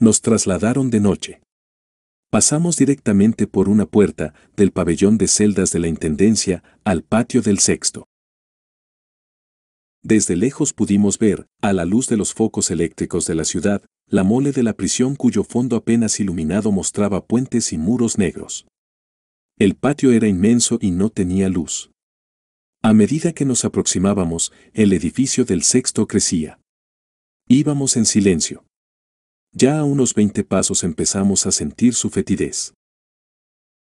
nos trasladaron de noche. Pasamos directamente por una puerta del pabellón de celdas de la Intendencia al patio del sexto. Desde lejos pudimos ver, a la luz de los focos eléctricos de la ciudad, la mole de la prisión cuyo fondo apenas iluminado mostraba puentes y muros negros. El patio era inmenso y no tenía luz. A medida que nos aproximábamos, el edificio del sexto crecía. Íbamos en silencio. Ya a unos 20 pasos empezamos a sentir su fetidez.